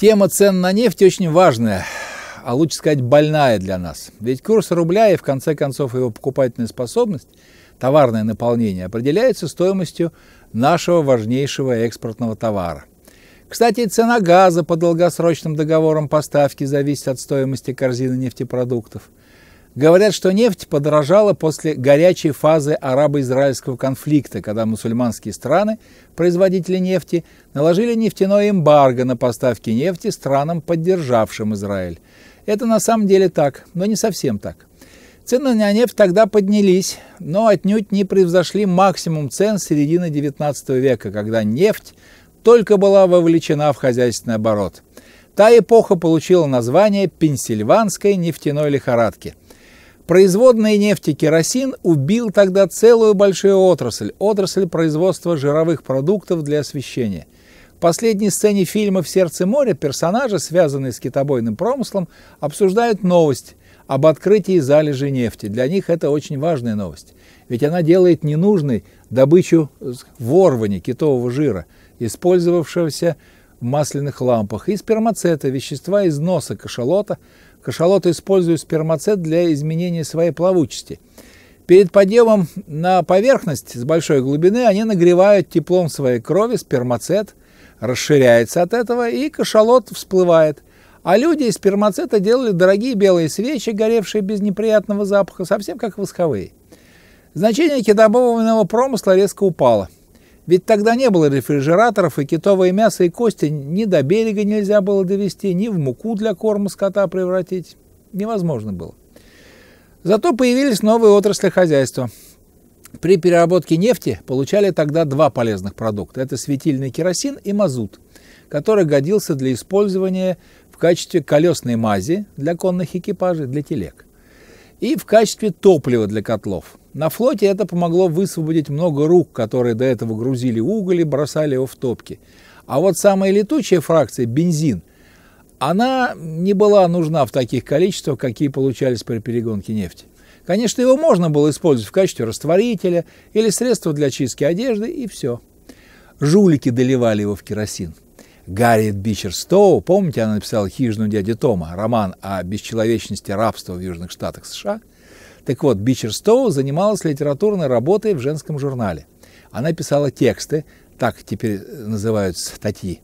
Тема цен на нефть очень важная, а лучше сказать больная для нас. Ведь курс рубля и в конце концов его покупательная способность, товарное наполнение, определяется стоимостью нашего важнейшего экспортного товара. Кстати, цена газа по долгосрочным договорам поставки зависит от стоимости корзины нефтепродуктов. Говорят, что нефть подорожала после горячей фазы арабо-израильского конфликта, когда мусульманские страны, производители нефти, наложили нефтяное эмбарго на поставки нефти странам, поддержавшим Израиль. Это на самом деле так, но не совсем так. Цены на нефть тогда поднялись, но отнюдь не превзошли максимум цен середины XIX века, когда нефть только была вовлечена в хозяйственный оборот. Та эпоха получила название «Пенсильванской нефтяной лихорадки». Производные нефти керосин убил тогда целую большую отрасль, отрасль производства жировых продуктов для освещения. В последней сцене фильма «В сердце моря» персонажи, связанные с китобойным промыслом, обсуждают новость об открытии залежи нефти. Для них это очень важная новость, ведь она делает ненужной добычу ворвани китового жира, использовавшегося в масляных лампах, и спермацета, вещества из носа кашалота – Кашалоты используют спермацет для изменения своей плавучести. Перед подъемом на поверхность с большой глубины они нагревают теплом своей крови спермацет, расширяется от этого, и кашалот всплывает. А люди из спермацета делали дорогие белые свечи, горевшие без неприятного запаха, совсем как восковые. Значение кедобового промысла резко упало – ведь тогда не было рефрижераторов, и китовое мясо и кости ни до берега нельзя было довести, ни в муку для корма скота превратить. Невозможно было. Зато появились новые отрасли хозяйства. При переработке нефти получали тогда два полезных продукта. Это светильный керосин и мазут, который годился для использования в качестве колесной мази для конных экипажей, для телег и в качестве топлива для котлов. На флоте это помогло высвободить много рук, которые до этого грузили уголь и бросали его в топки. А вот самая летучая фракция – бензин – она не была нужна в таких количествах, какие получались при перегонке нефти. Конечно, его можно было использовать в качестве растворителя или средства для чистки одежды, и все. Жулики доливали его в керосин. Гарриет Бичер Стоу, помните, она написала «Хижину дяди Тома», роман о бесчеловечности рабства в Южных Штатах США. Так вот, Бичер Стоу занималась литературной работой в женском журнале. Она писала тексты, так теперь называют статьи,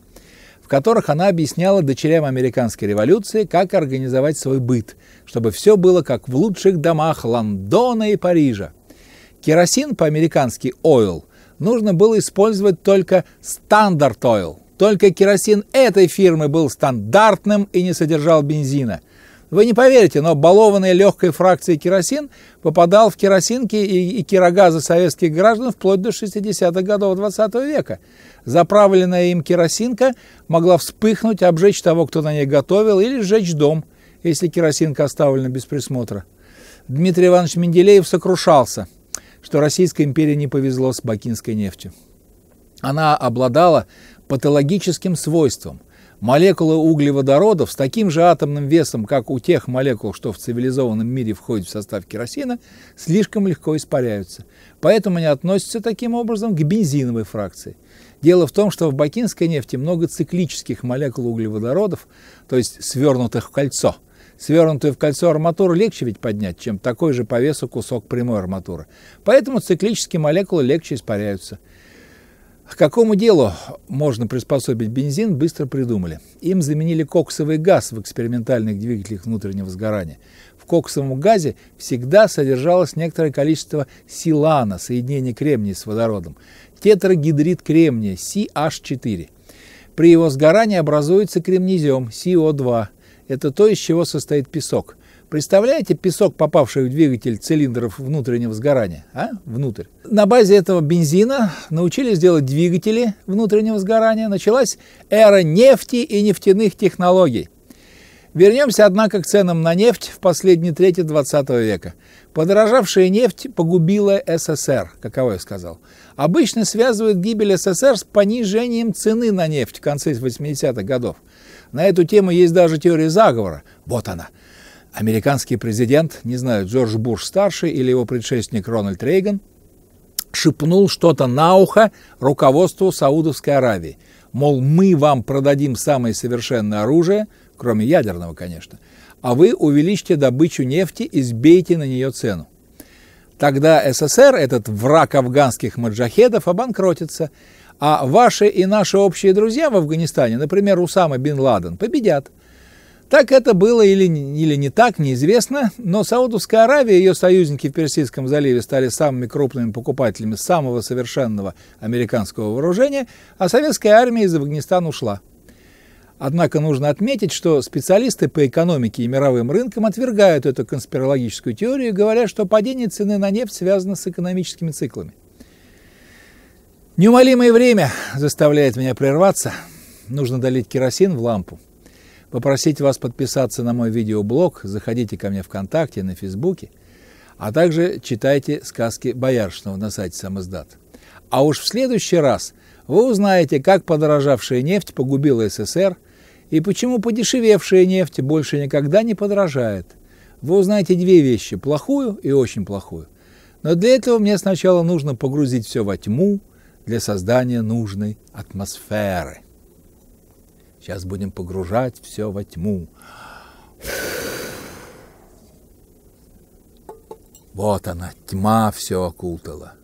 в которых она объясняла дочерям американской революции, как организовать свой быт, чтобы все было как в лучших домах Лондона и Парижа. Керосин по-американски «ойл» нужно было использовать только «стандарт ойл», только керосин этой фирмы был стандартным и не содержал бензина. Вы не поверите, но балованный легкой фракцией керосин попадал в керосинки и, и керогазы советских граждан вплоть до 60-х годов 20 -го века. Заправленная им керосинка могла вспыхнуть, обжечь того, кто на ней готовил, или сжечь дом, если керосинка оставлена без присмотра. Дмитрий Иванович Менделеев сокрушался, что Российской империи не повезло с бакинской нефтью. Она обладала патологическим свойствам. Молекулы углеводородов с таким же атомным весом, как у тех молекул, что в цивилизованном мире входят в состав керосина, слишком легко испаряются. Поэтому они относятся таким образом к бензиновой фракции. Дело в том, что в бакинской нефти много циклических молекул углеводородов, то есть свернутых в кольцо. Свернутую в кольцо арматуру легче ведь поднять, чем такой же по весу кусок прямой арматуры. Поэтому циклические молекулы легче испаряются. К какому делу можно приспособить бензин, быстро придумали. Им заменили коксовый газ в экспериментальных двигателях внутреннего сгорания. В коксовом газе всегда содержалось некоторое количество силана, соединение кремния с водородом, тетрагидрид кремния, CH4. При его сгорании образуется кремнезем, CO2. Это то, из чего состоит песок – Представляете песок, попавший в двигатель цилиндров внутреннего сгорания? А? Внутрь. На базе этого бензина научились делать двигатели внутреннего сгорания. Началась эра нефти и нефтяных технологий. Вернемся, однако, к ценам на нефть в последней трети 20 века. Подорожавшая нефть погубила СССР, каково я сказал. Обычно связывают гибель СССР с понижением цены на нефть в конце 80-х годов. На эту тему есть даже теория заговора. Вот она, Американский президент, не знаю, Джордж Буш-старший или его предшественник Рональд Рейган, шепнул что-то на ухо руководству Саудовской Аравии. Мол, мы вам продадим самое совершенное оружие, кроме ядерного, конечно, а вы увеличите добычу нефти и сбейте на нее цену. Тогда СССР, этот враг афганских маджахедов, обанкротится, а ваши и наши общие друзья в Афганистане, например, Усама бин Ладен, победят. Так это было или, или не так, неизвестно, но Саудовская Аравия и ее союзники в Персидском заливе стали самыми крупными покупателями самого совершенного американского вооружения, а советская армия из Афганистана ушла. Однако нужно отметить, что специалисты по экономике и мировым рынкам отвергают эту конспирологическую теорию говоря, что падение цены на нефть связано с экономическими циклами. Неумолимое время заставляет меня прерваться. Нужно долить керосин в лампу попросить вас подписаться на мой видеоблог, заходите ко мне ВКонтакте, на Фейсбуке, а также читайте сказки бояршного на сайте Самоздат. А уж в следующий раз вы узнаете, как подорожавшая нефть погубила СССР и почему подешевевшая нефть больше никогда не подорожает. Вы узнаете две вещи – плохую и очень плохую. Но для этого мне сначала нужно погрузить все во тьму для создания нужной атмосферы. Сейчас будем погружать все во тьму. Вот она, тьма все окутала.